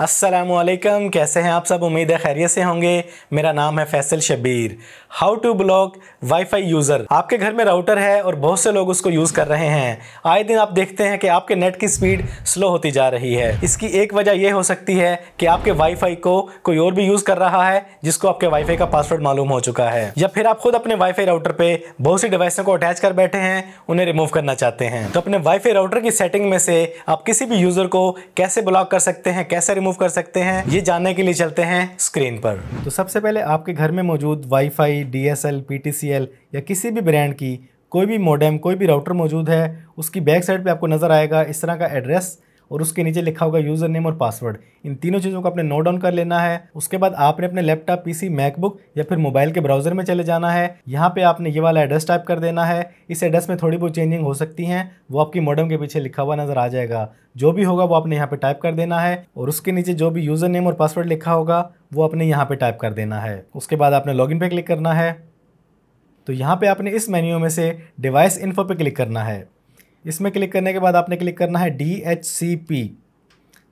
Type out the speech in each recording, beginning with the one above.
असलकम कैसे हैं आप सब उम्मीद है खैरियत से होंगे मेरा नाम है Faisal Shabir how to block wifi user आपके घर में राउटर है और बहुत से लोग उसको यूज़ कर रहे हैं आए दिन आप देखते हैं कि आपके नेट की स्पीड स्लो होती जा रही है इसकी एक वजह यह हो सकती है कि आपके वाईफाई को कोई और भी यूज़ कर रहा है जिसको आपके वाईफाई का पासवर्ड मालूम हो चुका है या फिर आप खुद अपने वाईफाई राउटर पर बहुत सी डिवाइसों को अटैच कर बैठे हैं उन्हें रिमूव करना चाहते हैं तो अपने वाईफाई राउटर की सेटिंग में से आप किसी भी यूज़र को कैसे ब्लॉक कर सकते हैं कैसे रिमूव रिमूव कर सकते हैं ये जानने के लिए चलते हैं स्क्रीन पर तो सबसे पहले आपके घर में मौजूद वाईफाई, डीएसएल, पीटीसीएल या किसी भी ब्रांड की कोई भी मॉडेम कोई भी राउटर मौजूद है उसकी बैक साइड पे आपको नज़र आएगा इस तरह का एड्रेस और उसके नीचे लिखा होगा यूज़र नेम और पासवर्ड इन तीनों चीज़ों को आपने नोट डाउन कर लेना है उसके बाद आपने अपने लैपटॉप पीसी मैकबुक या फिर मोबाइल के ब्राउजर में चले जाना है यहाँ पे आपने ये वाला एड्रेस टाइप कर देना है इस एड्रेस में थोड़ी बहुत चेंजिंग हो सकती हैं वो आपकी मॉडम के पीछे लिखा हुआ नज़र आ जाएगा जो भी होगा वो आपने यहाँ पे टाइप कर देना है और उसके नीचे जो भी यूज़र नेम और पासवर्ड लिखा होगा वो आपने यहाँ पे टाइप कर देना है उसके बाद आपने लॉग पे क्लिक करना है तो यहाँ पे आपने इस मेन्यू में से डिवाइस इन्फो पे क्लिक करना है इसमें क्लिक करने के बाद आपने क्लिक करना है डी एच सी पी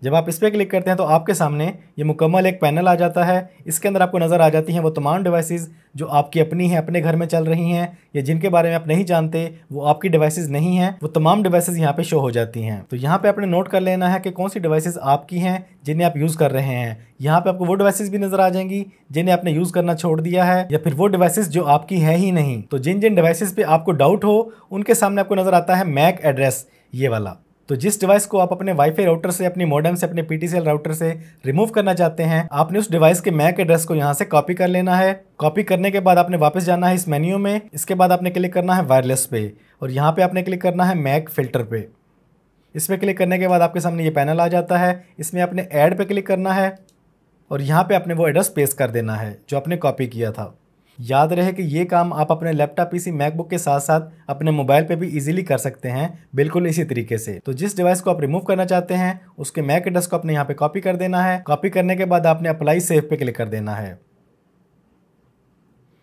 जब आप इस पर क्लिक करते हैं तो आपके सामने ये मुकम्मल एक पैनल आ जाता है इसके अंदर आपको नज़र आ जाती हैं वो तमाम डिवाइसेस जो आपकी अपनी हैं अपने घर में चल रही हैं या जिनके बारे में आप नहीं जानते वो आपकी डिवाइसेस नहीं हैं वो तमाम डिवाइसेस यहाँ पे शो हो जाती हैं तो यहाँ पे आपने नोट कर लेना है कि कौन सी डिवाइसेज आपकी हैं जिन्हें आप यूज़ कर रहे हैं यहाँ पर आपको वो डिवाइसेज भी नज़र आ जाएंगी जिन्हें आपने यूज़ करना छोड़ दिया है या फिर वो डिवाइसेज जो आपकी है ही नहीं तो जिन जिन डिवाइसेज पे आपको डाउट हो उनके सामने आपको नज़र आता है मैक एड्रेस ये वाला तो जिस डिवाइस को आप अपने वाईफाई राउटर से अपने मॉडर्न से अपने पीटीसीएल राउटर से रिमूव करना चाहते हैं आपने उस डिवाइस के मैक एड्रेस को यहाँ से कॉपी कर लेना है कॉपी करने के बाद आपने वापस जाना है इस मेन्यू में इसके बाद आपने क्लिक करना है वायरलेस पे और यहाँ पे आपने क्लिक करना है मैक फिल्टर पे इस पर क्लिक करने के बाद आपके सामने ये पैनल आ जाता है इसमें आपने एड पे क्लिक करना है और यहाँ पे आपने वो एड्रेस पेस्ट कर देना है जो आपने कॉपी किया था याद रहे कि ये काम आप अपने लैपटॉप पीसी मैकबुक के साथ साथ अपने मोबाइल पे भी इजीली कर सकते हैं बिल्कुल इसी तरीके से तो जिस डिवाइस को आप रिमूव करना चाहते हैं उसके मैक एड्रेस को अपने यहाँ पे कॉपी कर देना है कॉपी करने के बाद आपने अप्लाई सेव पे क्लिक कर देना है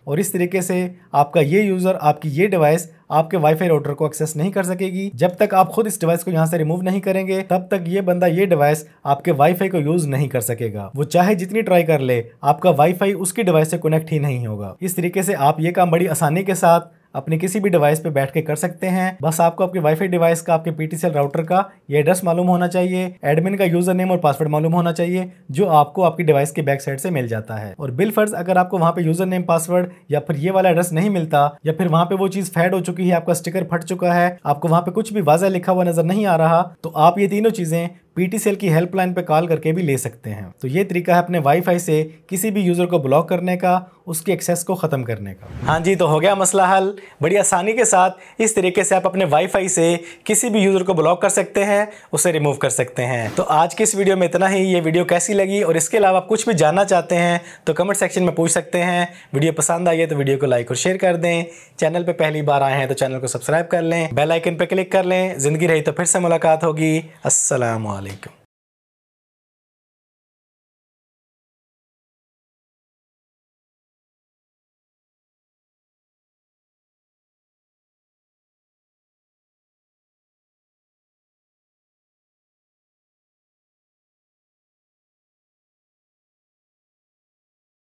और इस तरीके से आपका ये यूज़र आपकी ये डिवाइस आपके वाईफाई राउटर को एक्सेस नहीं कर सकेगी जब तक आप खुद इस डिवाइस को यहाँ से रिमूव नहीं करेंगे तब तक ये बंदा ये डिवाइस आपके वाईफाई को यूज नहीं कर सकेगा वो चाहे जितनी ट्राई कर ले आपका वाईफाई उसकी डिवाइस से कनेक्ट ही नहीं होगा इस तरीके से आप ये काम बड़ी आसानी के साथ अपने किसी भी डिवाइस पे बैठ के कर सकते हैं बस आपको आपके वाईफाई डिवाइस का आपके पीटीसीएल राउटर का ये एड्रेस मालूम होना चाहिए एडमिन का यूजर नेम और पासवर्ड मालूम होना चाहिए जो आपको आपकी डिवाइस के बैक साइड से मिल जाता है और बिल फर्ज अगर आपको वहाँ पे यूजर नेम पासवर्ड या फिर ये वाला एड्रेस नहीं मिलता या फिर वहाँ पे वो चीज फैड हो चुकी है आपका स्टिकर फट चुका है आपको वहाँ पे कुछ भी वाजह लिखा हुआ नजर नहीं आ रहा तो आप ये तीनों चीजें पीटी सेल की हेल्पलाइन पर कॉल करके भी ले सकते हैं तो ये तरीका है अपने वाईफाई से किसी भी यूज़र को ब्लॉक करने का उसके एक्सेस को ख़त्म करने का हाँ जी तो हो गया मसला हल बड़ी आसानी के साथ इस तरीके से आप अपने वाईफाई से किसी भी यूज़र को ब्लॉक कर सकते हैं उसे रिमूव कर सकते हैं तो आज की इस वीडियो में इतना ही ये वीडियो कैसी लगी और इसके अलावा आप कुछ भी जानना चाहते हैं तो कमेंट सेक्शन में पूछ सकते हैं वीडियो पसंद आई है तो वीडियो को लाइक और शेयर कर दें चैनल पर पहली बार आए हैं तो चैनल को सब्सक्राइब कर लें बेलाइकन पर क्लिक कर लें ज़िंदगी रही तो फिर से मुलाकात होगी असलम நிற்கும்